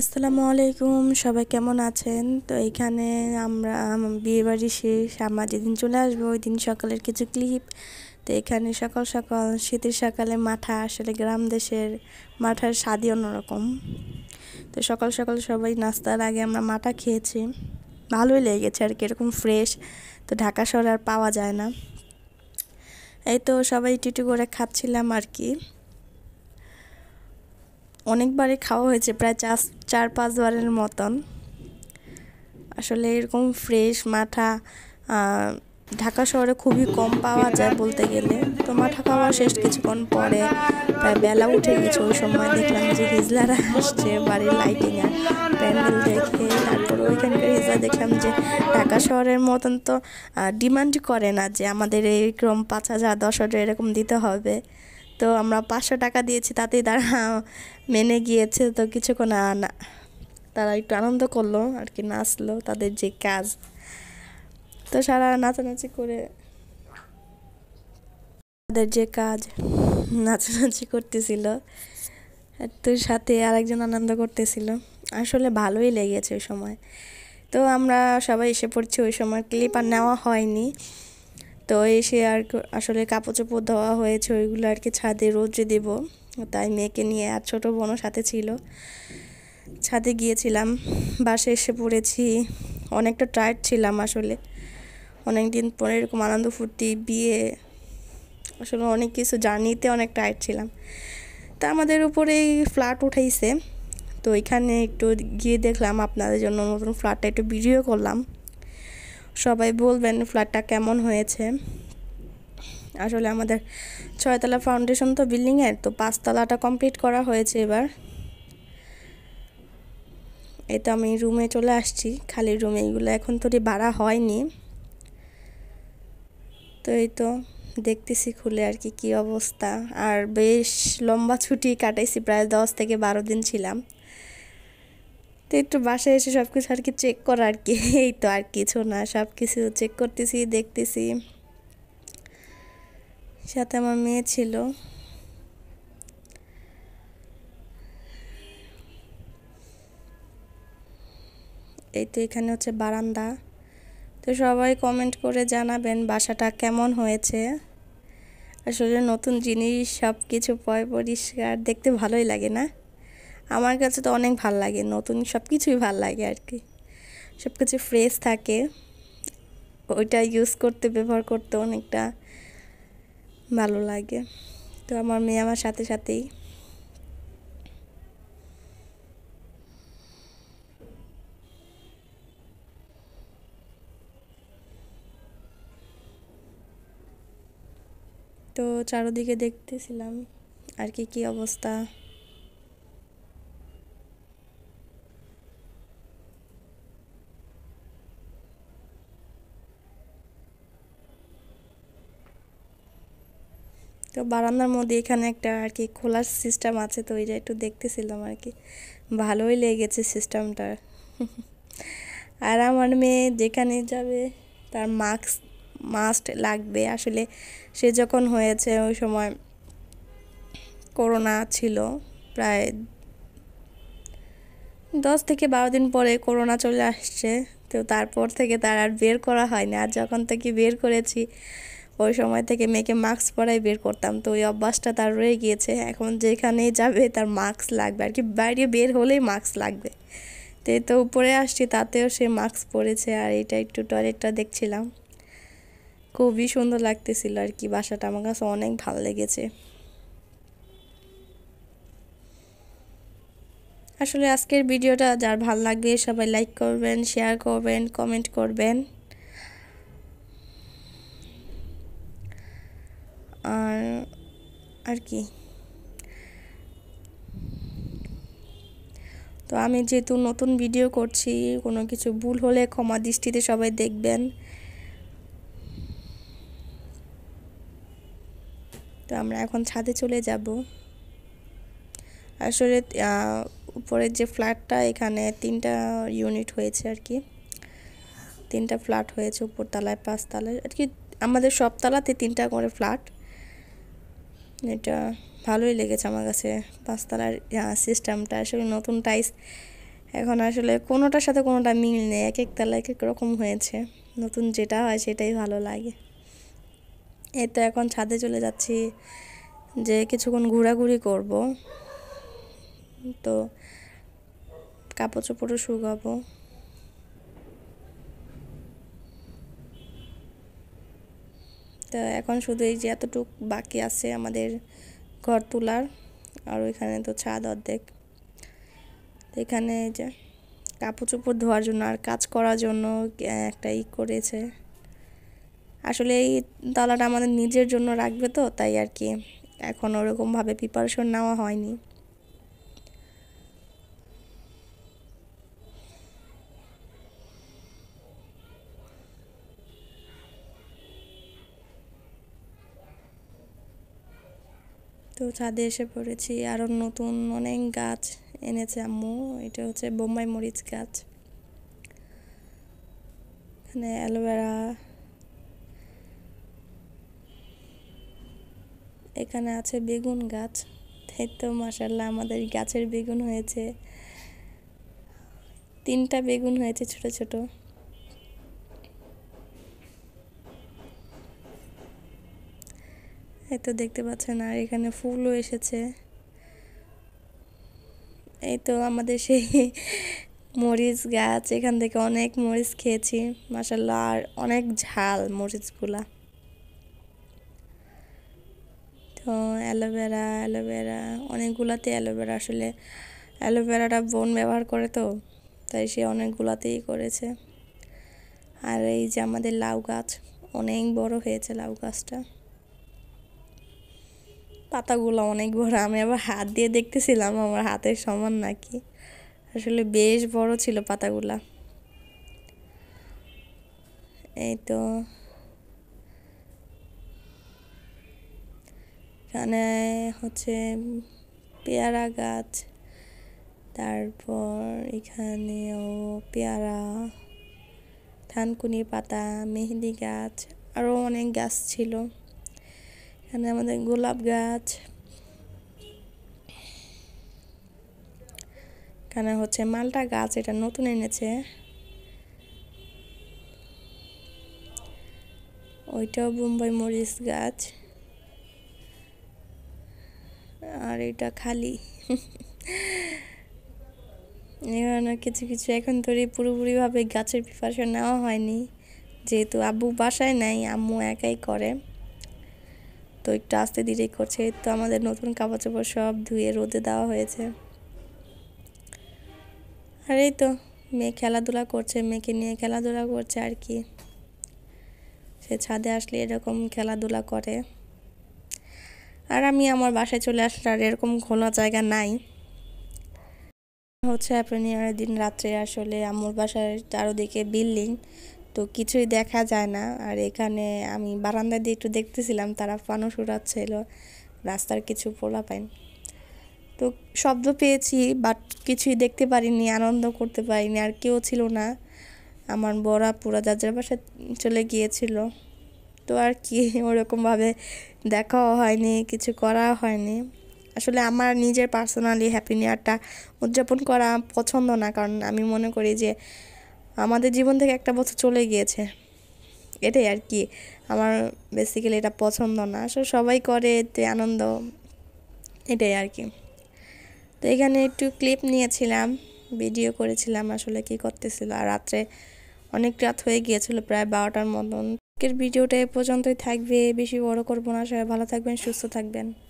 আসসালামু আলাইকুম সবাই কেমন আছেন তো এখানে আমরা বাড়ি শেষ আমরা যেদিন চলে আসবো ওই দিন সকালের কিছু ক্লিপ তো এখানে সকাল সকাল শীতের সকালে মাঠা আসলে গ্রাম দেশের মাঠার স্বাদই অন্যরকম তো সকাল সকাল সবাই নাস্তার আগে আমরা মাঠা খেয়েছি ভালোই লেগেছে আর কি এরকম ফ্রেশ তো ঢাকা শহর আর পাওয়া যায় না এই তো সবাই টিটু করে খাচ্ছিলাম আর কি অনেকবারই খাওয়া হয়েছে প্রায় চার চার পাঁচবারের মতন আসলে এরকম ফ্রেশ মাথা ঢাকা শহরে খুবই কম পাওয়া যায় বলতে গেলে তো মাথা খাওয়া শেষ কিছুক্ষণ পরে প্রায় বেলা উঠে গেছে ওই সময় দেখলাম যে হিজলারা আসছে বাড়ির লাইটিংয়ে প্যান্ডেল দেখে তারপর ওইখানকার হিজলা দেখলাম যে ঢাকা শহরের মতন তো ডিমান্ড করে না যে আমাদের এইরকম পাঁচ হাজার দশ হাজার এরকম দিতে হবে তো আমরা পাঁচশো টাকা দিয়েছি তাতেই তারা মেনে গিয়েছে তো কিছুক্ষণ আনা তারা একটু আনন্দ করলো আর কি নাচলো তাদের যে কাজ তো সারা নাচানাচি করে তাদের যে কাজ নাচানাচি করতেছিল তোর সাথে আরেকজন আনন্দ করতেছিল আসলে ভালোই লেগেছে ওই সময় তো আমরা সবাই এসে পড়ছি ওই সময় ক্লিপ আর নেওয়া হয়নি তো এসে আর আসলে কাপড় চোপড় ধোয়া হয়েছে ওইগুলো আর কি ছাদে রোজে দেবো তাই মেয়েকে নিয়ে আর ছোটো বোনও সাথে ছিল ছাদে গিয়েছিলাম বাসে এসে পড়েছি অনেকটা টায়ার্ড ছিলাম আসলে অনেক দিন পরে এরকম আনন্দ ফুর্তি বিয়ে আসলে অনেক কিছু জার্নিতে অনেক টায়ার্ড ছিলাম তা আমাদের উপরেই ফ্ল্যাট উঠাইছে তো এখানে একটু গিয়ে দেখলাম আপনাদের জন্য নতুন ফ্ল্যাটটা একটু ভিডিও করলাম সবাই বলবেন ফ্ল্যাটটা কেমন হয়েছে আসলে আমাদের ছয়তলা ফাউন্ডেশন তো বিল্ডিংয়ের তো পাঁচতলাটা কমপ্লিট করা হয়েছে এবার এই তো আমি রুমে চলে আসছি খালি রুমে এইগুলো এখন তোরই বাড়া হয়নি তো এই তো দেখতেছি খুলে আর কি কী অবস্থা আর বেশ লম্বা ছুটি কাটাইছি প্রায় দশ থেকে বারো দিন ছিলাম তো একটু বাসায় এসে সব কিছু আর কি চেক করা আর কি এই তো আর কিছু না সব কিছু চেক করতেছি দেখতেছি সাথে আমার মেয়ে ছিল এই তো এখানে হচ্ছে বারান্দা তো সবাই কমেন্ট করে জানাবেন বাসাটা কেমন হয়েছে আসলে নতুন জিনিস সব কিছু পয় পরিষ্কার দেখতে ভালোই লাগে না আমার কাছে তো অনেক ভাল লাগে নতুন সব কিছুই ভাল লাগে আর কি সব কিছু ফ্রেশ থাকে ওইটা ইউজ করতে ব্যবহার করতে অনেকটা ভালো লাগে তো আমার মেয়ে আমার সাথে সাথেই তো চারোদিকে দেখতেছিলাম আর কি কি অবস্থা তো বারান্দার মধ্যে এখানে একটা আর কি খোলার সিস্টেম আছে তো ওই যে একটু দেখতেছিলাম আর কি ভালোই লেগেছে সিস্টেমটা আর আমার মেয়ে যেখানে যাবে তার মাস্ক মাস্ট লাগবে আসলে সে যখন হয়েছে ওই সময় করোনা ছিল প্রায় দশ থেকে বারো দিন পরে করোনা চলে আসছে তো তারপর থেকে তার আর বের করা হয়নি আর যখন থেকে বের করেছি ওই সময় থেকে মেয়েকে মাস্ক পরাই বের করতাম তো ওই অভ্যাসটা তার রয়ে গিয়েছে এখন যেখানেই যাবে তার মাস্ক লাগবে আর কি বাইরে বের হলেই মাস্ক লাগবে তো তো উপরে আসছি তাতেও সে মাস্ক পরেছে আর এটা একটু টয়লেটটা দেখছিলাম খুবই সুন্দর লাগতেছিল আর কি বাসাটা আমার কাছে অনেক ভালো লেগেছে আসলে আজকের ভিডিওটা যার ভাল লাগবে সবাই লাইক করবেন শেয়ার করবেন কমেন্ট করবেন আর কি তো আমি যেহেতু নতুন ভিডিও করছি কোনো কিছু ভুল হলে ক্ষমা দৃষ্টিতে সবাই দেখবেন তো আমরা এখন ছাদে চলে যাব আসলে উপরের যে ফ্ল্যাটটা এখানে তিনটা ইউনিট হয়েছে আর কি তিনটা ফ্ল্যাট হয়েছে উপরতলায় পাঁচতলায় আর কি আমাদের সব তালাতে তিনটা করে ফ্ল্যাট এটা ভালোই লেগেছে আমার কাছে পাঁচতলার সিস্টেমটা আসলে নতুন টাইস এখন আসলে কোনোটার সাথে কোনোটা মিল নেই এক এক তালা এক এক রকম হয়েছে নতুন যেটা হয় সেটাই ভালো লাগে এই তো এখন ছাদে চলে যাচ্ছি যে কিছুক্ষণ ঘোরাঘুরি করব তো কাপড় চোপড়ও শুকাবো তো এখন শুধু এই যে এতটুক বাকি আছে আমাদের ঘর তোলার আর ওইখানে তো ছাদ অর্ধেক তো এখানে যে কাপড় চোপড় ধোয়ার জন্য আর কাজ করার জন্য একটা ই করেছে আসলে এই তালাটা আমাদের নিজের জন্য রাখবে তো তাই আর কি এখন ওরকমভাবে প্রিপারেশন নেওয়া হয়নি ছাদে এসে পড়েছি আরও নতুন অনেক গাছ এনেছে আম্মু এটা হচ্ছে বোম্বাই মরিচ গাছ এখানে অ্যালোভেরা এখানে আছে বেগুন গাছ এই তো মাসাল্লাহ আমাদের গাছের বেগুন হয়েছে তিনটা বেগুন হয়েছে ছোট ছোট এই তো দেখতে পাচ্ছেন আর এখানে ফুলও এসেছে এই তো আমাদের সেই মরিচ গাছ এখান থেকে অনেক মরিচ খেয়েছি মাসাল্লাহ আর অনেক ঝাল মরিচগুলা তো অ্যালোভেরা অ্যালোভেরা অনেকগুলাতে অ্যালোভেরা আসলে অ্যালোভেরাটা বোন ব্যবহার করে তো তাই সে অনেকগুলাতেই করেছে আর এই যে আমাদের লাউ গাছ অনেক বড় হয়েছে লাউ গাছটা পাতাগুলো অনেক বড় আমি আবার হাত দিয়ে দেখতেছিলাম আমার হাতের সমান নাকি আসলে বেশ বড় ছিল পাতাগুলা এই তো এখানে হচ্ছে পেয়ারা গাছ তারপর এখানেও পেয়ারা থানকুনি পাতা মেহেদি গাছ আরও অনেক গাছ ছিল এখানে আমাদের গোলাপ গাছ এখানে হচ্ছে মালটা গাছ এটা নতুন এনেছে ওইটাও বোম্বাই মরিচ গাছ আর এটা খালি এখানে কিছু কিছু এখন ধরে পুরোপুরিভাবে গাছের প্রিপারেশন নেওয়া হয়নি যেহেতু আব্বু বাসায় নাই আম্মু একাই করে তো একটু আস্তে ধীরেই করছে তো আমাদের নতুন কাপড় চোপড় সব ধুয়ে রোদে দেওয়া হয়েছে আর এই তো মেয়ে খেলাধুলা করছে মেয়েকে নিয়ে খেলাধুলা করছে আর কি সে ছাদে আসলে এরকম খেলাধুলা করে আর আমি আমার বাসায় চলে আসলে আর এরকম খোলা জায়গা নাই হচ্ছে আপনি দিন রাত্রে আসলে আমার বাসার চারোদিকে বিল্ডিং তো কিছুই দেখা যায় না আর এখানে আমি বারান্দা দিয়ে একটু দেখতেছিলাম তারা পানও সুরাচ্ছিল রাস্তার কিছু পোলা পাইন তো শব্দ পেয়েছি বাট কিছুই দেখতে পারিনি আনন্দ করতে পারিনি আর কেউ ছিল না আমার বড়া পুরা যাত্রার বাসায় চলে গিয়েছিল তো আর কি ওরকমভাবে দেখাও হয়নি কিছু করা হয়নি আসলে আমার নিজের পার্সোনালি হ্যাপি নিয়ারটা উদযাপন করা পছন্দ না কারণ আমি মনে করি যে আমাদের জীবন থেকে একটা বছর চলে গিয়েছে এটাই আর কি আমার বেসিক্যালি এটা পছন্দ না আসলে সবাই করে এতে আনন্দ এটাই আর কি তো এখানে একটু ক্লিপ নিয়েছিলাম ভিডিও করেছিলাম আসলে কি করতেছিল আর রাত্রে অনেক রাত হয়ে গিয়েছিল প্রায় বারোটার মতন আজকের ভিডিওটা এ পর্যন্তই থাকবে বেশি বড় করবো না সবাই ভালো থাকবেন সুস্থ থাকবেন